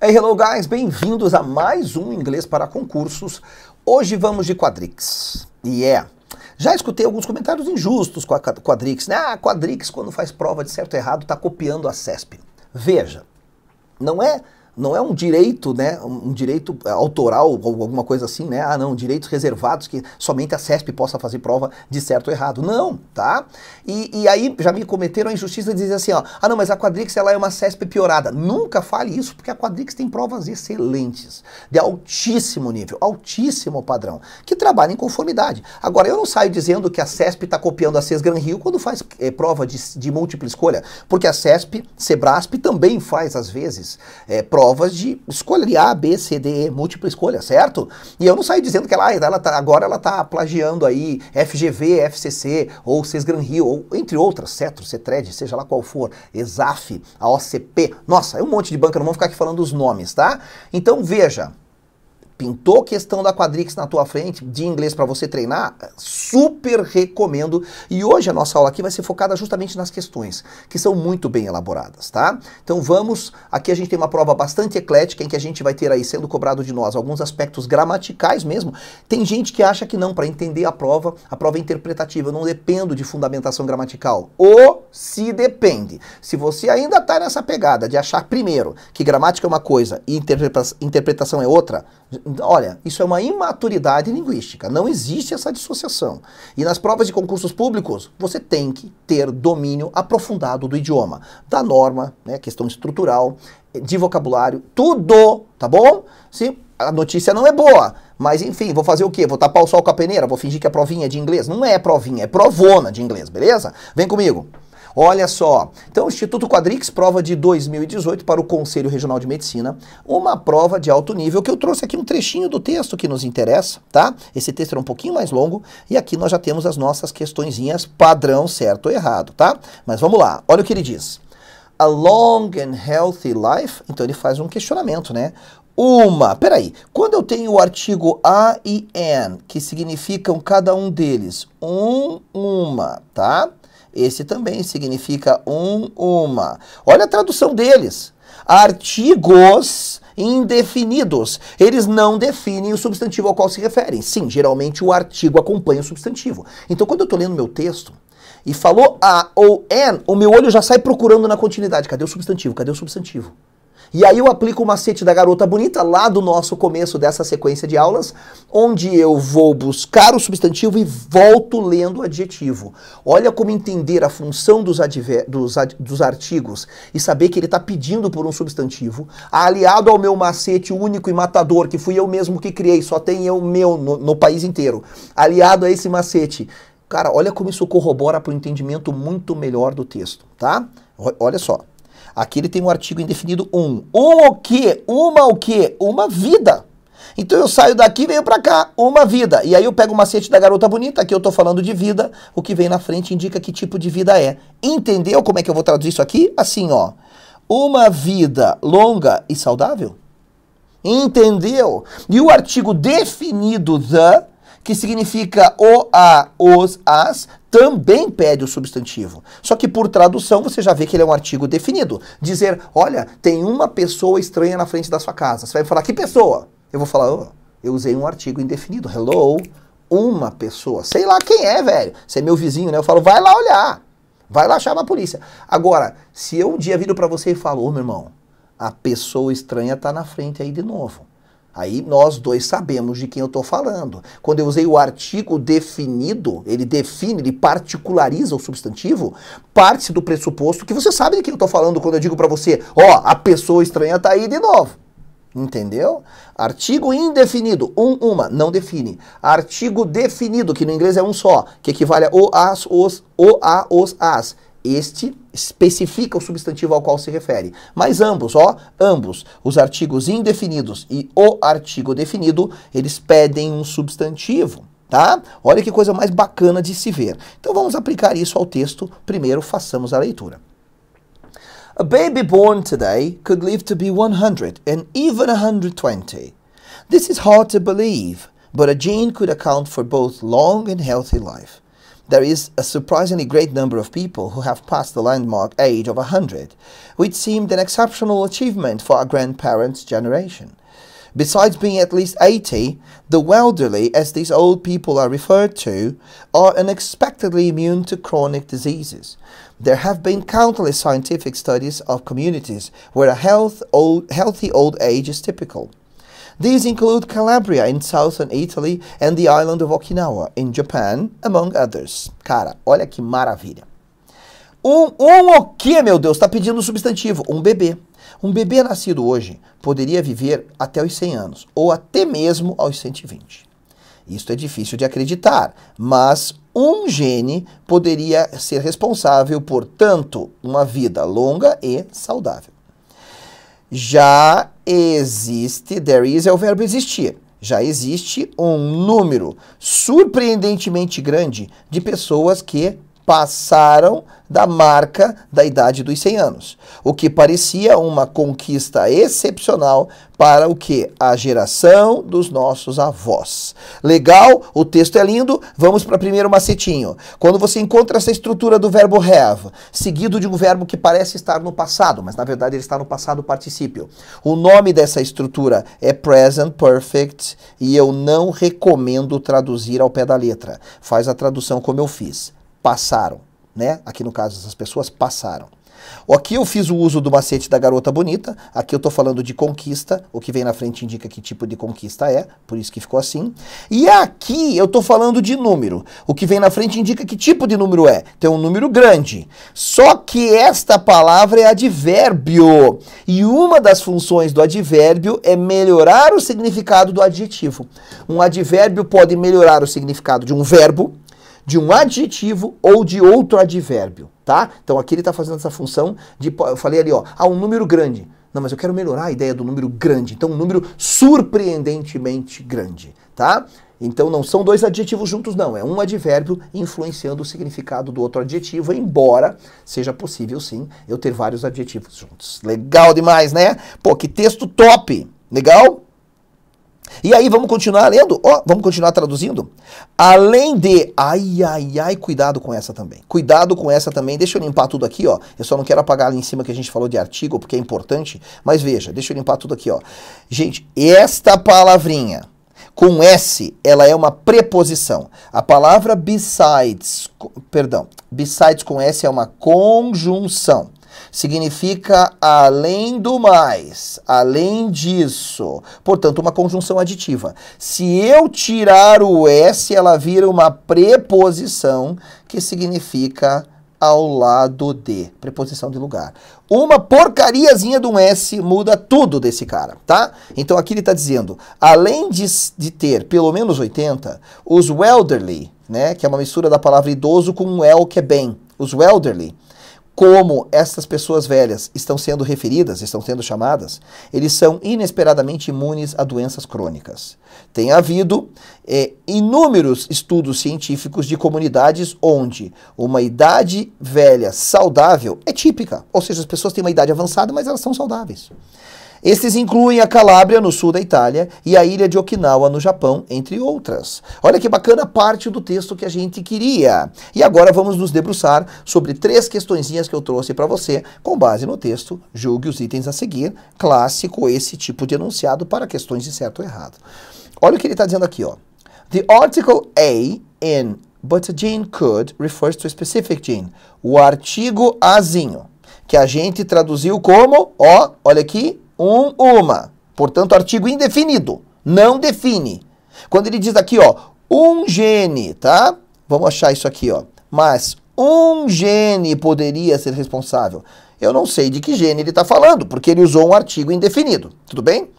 Hey, hello guys, bem-vindos a mais um Inglês para Concursos. Hoje vamos de Quadrix. E yeah. é, já escutei alguns comentários injustos com a Quadrix, né? Ah, Quadrix quando faz prova de certo e errado está copiando a CESP. Veja, não é não é um direito, né, um direito é, autoral ou alguma coisa assim, né? Ah, não, direitos reservados que somente a CESP possa fazer prova de certo ou errado. Não, tá? E, e aí já me cometeram a injustiça de dizer assim, ó, ah, não, mas a Quadrix ela é uma CESP piorada. Nunca fale isso, porque a Quadrix tem provas excelentes, de altíssimo nível, altíssimo padrão, que trabalham em conformidade. Agora, eu não saio dizendo que a CESP está copiando a CES Gran Rio quando faz é, prova de, de múltipla escolha, porque a CESP, Sebrasp, também faz, às vezes, é, prova provas de escolha de A, B, C, D, E, múltipla escolha, certo? E eu não saio dizendo que ela, ah, ela tá, agora ela está plagiando aí FGV, FCC, ou Cesgran Rio, ou entre outras, CETRO, CETRED, seja lá qual for, ESAF, a OCP, nossa, é um monte de banca, não vou ficar aqui falando os nomes, tá? Então veja, Pintou questão da Quadrix na tua frente de inglês para você treinar? Super recomendo. E hoje a nossa aula aqui vai ser focada justamente nas questões, que são muito bem elaboradas, tá? Então vamos, aqui a gente tem uma prova bastante eclética em que a gente vai ter aí sendo cobrado de nós alguns aspectos gramaticais mesmo. Tem gente que acha que não, para entender a prova, a prova é interpretativa, eu não dependo de fundamentação gramatical. Ou se depende. Se você ainda tá nessa pegada de achar primeiro que gramática é uma coisa e interpretação é outra, Olha, isso é uma imaturidade linguística, não existe essa dissociação. E nas provas de concursos públicos, você tem que ter domínio aprofundado do idioma, da norma, né, questão estrutural, de vocabulário, tudo, tá bom? Sim. a notícia não é boa, mas enfim, vou fazer o quê? Vou tapar o sol com a peneira, vou fingir que a é provinha é de inglês. Não é provinha, é provona de inglês, beleza? Vem comigo. Olha só, então o Instituto Quadrix, prova de 2018 para o Conselho Regional de Medicina, uma prova de alto nível, que eu trouxe aqui um trechinho do texto que nos interessa, tá? Esse texto era é um pouquinho mais longo e aqui nós já temos as nossas questõezinhas padrão certo ou errado, tá? Mas vamos lá, olha o que ele diz. A long and healthy life, então ele faz um questionamento, né? uma. Peraí, quando eu tenho o artigo a e n, que significam cada um deles, um, uma, tá? Esse também significa um, uma. Olha a tradução deles. Artigos indefinidos. Eles não definem o substantivo ao qual se referem. Sim, geralmente o artigo acompanha o substantivo. Então, quando eu estou lendo meu texto e falou a ou an, o meu olho já sai procurando na continuidade. Cadê o substantivo? Cadê o substantivo? E aí eu aplico o macete da garota bonita lá do nosso começo dessa sequência de aulas, onde eu vou buscar o substantivo e volto lendo o adjetivo. Olha como entender a função dos, dos, dos artigos e saber que ele está pedindo por um substantivo, aliado ao meu macete único e matador, que fui eu mesmo que criei, só tem eu meu no, no país inteiro, aliado a esse macete. Cara, olha como isso corrobora para o entendimento muito melhor do texto, tá? Olha só. Aqui ele tem um artigo indefinido um. Um o quê? Uma o quê? Uma vida. Então eu saio daqui e venho para cá, uma vida. E aí eu pego o macete da garota bonita, aqui eu estou falando de vida, o que vem na frente indica que tipo de vida é. Entendeu como é que eu vou traduzir isso aqui? Assim, ó. Uma vida longa e saudável. Entendeu? E o artigo definido the que significa o, a, os, as, também pede o substantivo. Só que por tradução você já vê que ele é um artigo definido. Dizer, olha, tem uma pessoa estranha na frente da sua casa. Você vai falar, que pessoa? Eu vou falar, oh, eu usei um artigo indefinido. Hello, uma pessoa. Sei lá quem é, velho. Você é meu vizinho, né? Eu falo, vai lá olhar. Vai lá chamar a polícia. Agora, se eu um dia viro para você e falo, ô oh, meu irmão, a pessoa estranha tá na frente aí de novo. Aí nós dois sabemos de quem eu estou falando. Quando eu usei o artigo definido, ele define, ele particulariza o substantivo, parte do pressuposto que você sabe de quem eu estou falando quando eu digo para você, ó, oh, a pessoa estranha está aí de novo. Entendeu? Artigo indefinido, um, uma, não define. Artigo definido, que no inglês é um só, que equivale a o, as, os, o, a, os, as este especifica o substantivo ao qual se refere. Mas ambos, ó, ambos, os artigos indefinidos e o artigo definido, eles pedem um substantivo, tá? Olha que coisa mais bacana de se ver. Então vamos aplicar isso ao texto. Primeiro façamos a leitura. A baby born today could live to be 100 and even 120. This is hard to believe, but a gene could account for both long and healthy life. there is a surprisingly great number of people who have passed the landmark age of 100, which seemed an exceptional achievement for our grandparents' generation. Besides being at least 80, the elderly, as these old people are referred to, are unexpectedly immune to chronic diseases. There have been countless scientific studies of communities where a health old, healthy old age is typical. These include Calabria in southern Italy and the island of Okinawa in Japan, among others. Cara, olha que maravilha. Um, um o que, meu Deus? Está pedindo um substantivo. Um bebê. Um bebê nascido hoje poderia viver até os 100 anos, ou até mesmo aos 120. Isso é difícil de acreditar, mas um gene poderia ser responsável por tanto uma vida longa e saudável já existe, there is é o verbo existir. Já existe um número surpreendentemente grande de pessoas que passaram da marca da idade dos 100 anos, o que parecia uma conquista excepcional para o que a geração dos nossos avós. Legal, o texto é lindo, vamos para o primeiro macetinho. Quando você encontra essa estrutura do verbo have, seguido de um verbo que parece estar no passado, mas na verdade ele está no passado particípio. O nome dessa estrutura é present perfect e eu não recomendo traduzir ao pé da letra. Faz a tradução como eu fiz passaram, né? Aqui no caso, essas pessoas passaram. Aqui eu fiz o uso do macete da garota bonita, aqui eu estou falando de conquista, o que vem na frente indica que tipo de conquista é, por isso que ficou assim. E aqui eu estou falando de número, o que vem na frente indica que tipo de número é, tem um número grande. Só que esta palavra é advérbio, e uma das funções do advérbio é melhorar o significado do adjetivo. Um advérbio pode melhorar o significado de um verbo, de um adjetivo ou de outro advérbio, tá? Então aqui ele está fazendo essa função de, eu falei ali, ó, há ah, um número grande. Não, mas eu quero melhorar a ideia do número grande, então um número surpreendentemente grande, tá? Então não são dois adjetivos juntos, não. É um advérbio influenciando o significado do outro adjetivo, embora seja possível sim eu ter vários adjetivos juntos. Legal demais, né? Pô, que texto top! Legal? E aí vamos continuar lendo, ó, oh, vamos continuar traduzindo. Além de, ai, ai, ai, cuidado com essa também. Cuidado com essa também. Deixa eu limpar tudo aqui, ó. Eu só não quero apagar ali em cima que a gente falou de artigo porque é importante. Mas veja, deixa eu limpar tudo aqui, ó. Gente, esta palavrinha com S, ela é uma preposição. A palavra besides, perdão, besides com S é uma conjunção significa além do mais, além disso. Portanto, uma conjunção aditiva. Se eu tirar o S, ela vira uma preposição que significa ao lado de, preposição de lugar. Uma porcariazinha de um S muda tudo desse cara, tá? Então aqui ele está dizendo, além de, de ter pelo menos 80, os elderly, né, que é uma mistura da palavra idoso com um el que é bem, os elderly, como essas pessoas velhas estão sendo referidas, estão sendo chamadas, eles são inesperadamente imunes a doenças crônicas. Tem havido é, inúmeros estudos científicos de comunidades onde uma idade velha saudável é típica, ou seja, as pessoas têm uma idade avançada, mas elas são saudáveis. Esses incluem a Calábria, no sul da Itália, e a ilha de Okinawa, no Japão, entre outras. Olha que bacana parte do texto que a gente queria. E agora vamos nos debruçar sobre três questõezinhas que eu trouxe para você, com base no texto, julgue os itens a seguir, clássico esse tipo de enunciado para questões de certo ou errado. Olha o que ele está dizendo aqui, ó. The article A in but a gene could refers to a specific gene. O artigo Azinho, que a gente traduziu como, ó, olha aqui, um, uma. Portanto, artigo indefinido, não define. Quando ele diz aqui, ó, um gene, tá? Vamos achar isso aqui, ó. Mas um gene poderia ser responsável. Eu não sei de que gene ele está falando, porque ele usou um artigo indefinido, tudo bem?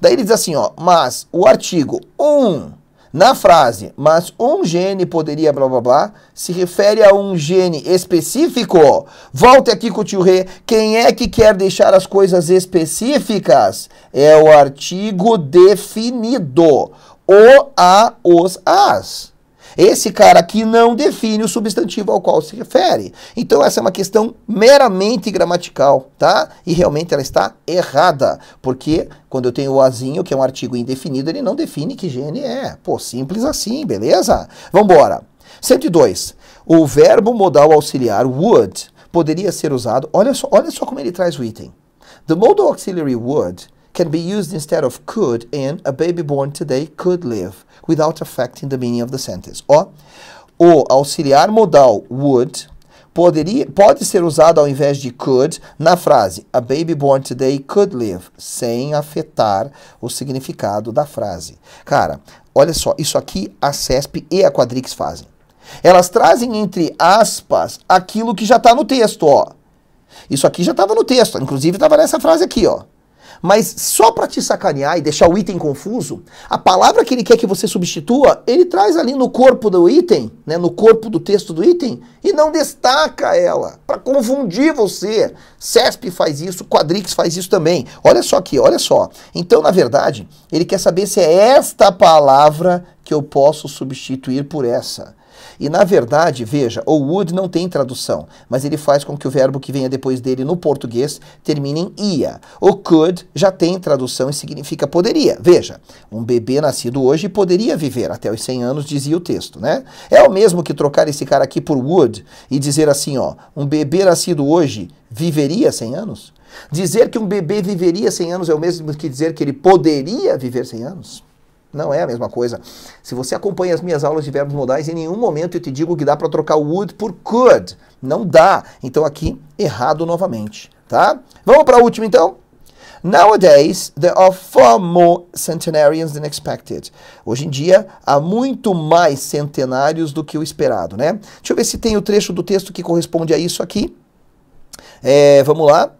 Daí ele diz assim, ó, mas o artigo um na frase, mas um gene poderia blá blá blá, se refere a um gene específico. Volte aqui com o tio Rê. Quem é que quer deixar as coisas específicas? É o artigo definido. O, a, os, as. Esse cara aqui não define o substantivo ao qual se refere. Então essa é uma questão meramente gramatical, tá? E realmente ela está errada, porque quando eu tenho o azinho, que é um artigo indefinido, ele não define que gene é. Pô, simples assim, beleza? Vamos embora. 102. O verbo modal auxiliar would poderia ser usado. Olha só, olha só como ele traz o item. The modal auxiliary would can be used instead of could in a baby born today could live without affecting the meaning of the sentence. Ó, o auxiliar modal would poderia, pode ser usado ao invés de could na frase A baby born today could live, sem afetar o significado da frase. Cara, olha só, isso aqui a CESP e a Quadrix fazem. Elas trazem entre aspas aquilo que já está no texto, ó. Isso aqui já estava no texto, inclusive estava nessa frase aqui, ó. Mas só para te sacanear e deixar o item confuso, a palavra que ele quer que você substitua, ele traz ali no corpo do item, né, no corpo do texto do item, e não destaca ela, para confundir você. CESP faz isso, Quadrix faz isso também. Olha só aqui, olha só. Então, na verdade, ele quer saber se é esta palavra que eu posso substituir por essa. E na verdade, veja, o would não tem tradução, mas ele faz com que o verbo que venha depois dele no português termine em ia. O could já tem tradução e significa poderia. Veja, um bebê nascido hoje poderia viver até os 100 anos, dizia o texto, né? É o mesmo que trocar esse cara aqui por would e dizer assim, ó, um bebê nascido hoje viveria 100 anos? Dizer que um bebê viveria 100 anos é o mesmo que dizer que ele poderia viver 100 anos? Não é a mesma coisa. Se você acompanha as minhas aulas de verbos modais, em nenhum momento eu te digo que dá para trocar o would por could. Não dá. Então aqui, errado novamente, tá? Vamos para a última então? Nowadays, there are far more centenarians than expected. Hoje em dia, há muito mais centenários do que o esperado, né? Deixa eu ver se tem o trecho do texto que corresponde a isso aqui. É, vamos lá.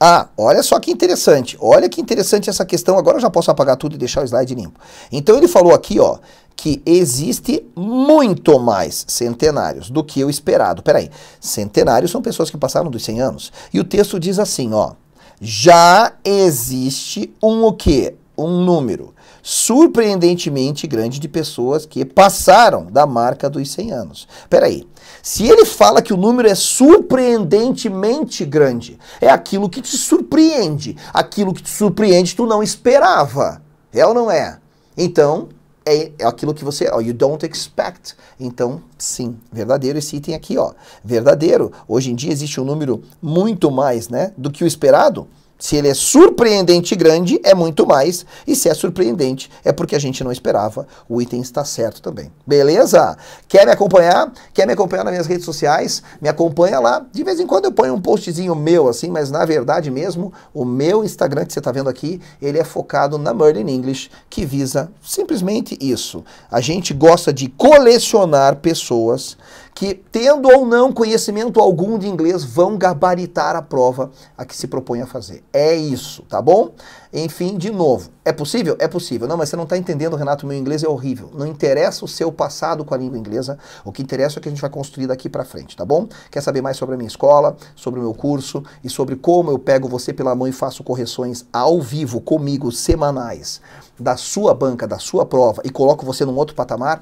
Ah, olha só que interessante. Olha que interessante essa questão. Agora eu já posso apagar tudo e deixar o slide limpo. Então ele falou aqui, ó, que existe muito mais centenários do que o esperado. Peraí, centenários são pessoas que passaram dos 100 anos. E o texto diz assim, ó, já existe um o quê? Um número surpreendentemente grande de pessoas que passaram da marca dos 100 anos. Peraí, se ele fala que o número é surpreendentemente grande, é aquilo que te surpreende, aquilo que te surpreende tu não esperava, é ou não é? Então, é, é aquilo que você, oh, you don't expect. Então, sim, verdadeiro esse item aqui, ó. Verdadeiro. Hoje em dia existe um número muito mais, né, do que o esperado. Se ele é surpreendente grande, é muito mais. E se é surpreendente, é porque a gente não esperava. O item está certo também. Beleza? Quer me acompanhar? Quer me acompanhar nas minhas redes sociais? Me acompanha lá. De vez em quando eu ponho um postzinho meu, assim, mas na verdade mesmo, o meu Instagram que você está vendo aqui, ele é focado na Merlin English, que visa simplesmente isso. A gente gosta de colecionar pessoas que, tendo ou não conhecimento algum de inglês, vão gabaritar a prova a que se propõe a fazer. É isso, tá bom? Enfim, de novo, é possível? É possível. Não, mas você não está entendendo, Renato, meu inglês é horrível. Não interessa o seu passado com a língua inglesa, o que interessa é o que a gente vai construir daqui para frente, tá bom? Quer saber mais sobre a minha escola, sobre o meu curso e sobre como eu pego você pela mão e faço correções ao vivo comigo, semanais, da sua banca, da sua prova e coloco você num outro patamar?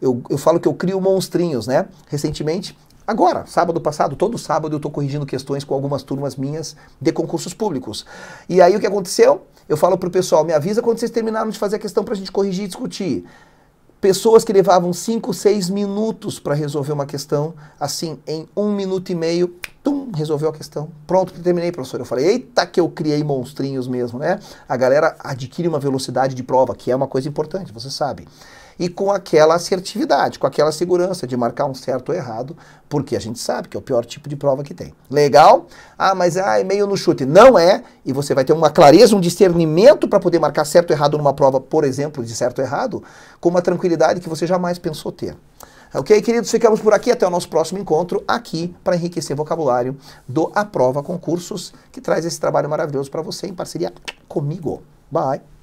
eu, eu falo que eu crio monstrinhos, né? Recentemente, agora, sábado passado, todo sábado eu estou corrigindo questões com algumas turmas minhas de concursos públicos. E aí o que aconteceu? Eu falo para o pessoal, me avisa quando vocês terminaram de fazer a questão para a gente corrigir e discutir. Pessoas que levavam 5, 6 minutos para resolver uma questão, assim, em um minuto e meio, tum, resolveu a questão. Pronto, terminei, professor. Eu falei, eita que eu criei monstrinhos mesmo, né? A galera adquire uma velocidade de prova, que é uma coisa importante, você sabe e com aquela assertividade, com aquela segurança de marcar um certo ou errado, porque a gente sabe que é o pior tipo de prova que tem. Legal? Ah, mas ah, é meio no chute. Não é, e você vai ter uma clareza, um discernimento para poder marcar certo ou errado numa prova, por exemplo, de certo ou errado, com uma tranquilidade que você jamais pensou ter. Ok, queridos? Ficamos por aqui. Até o nosso próximo encontro aqui para enriquecer o vocabulário do A Prova Concursos, que traz esse trabalho maravilhoso para você em parceria comigo. Bye!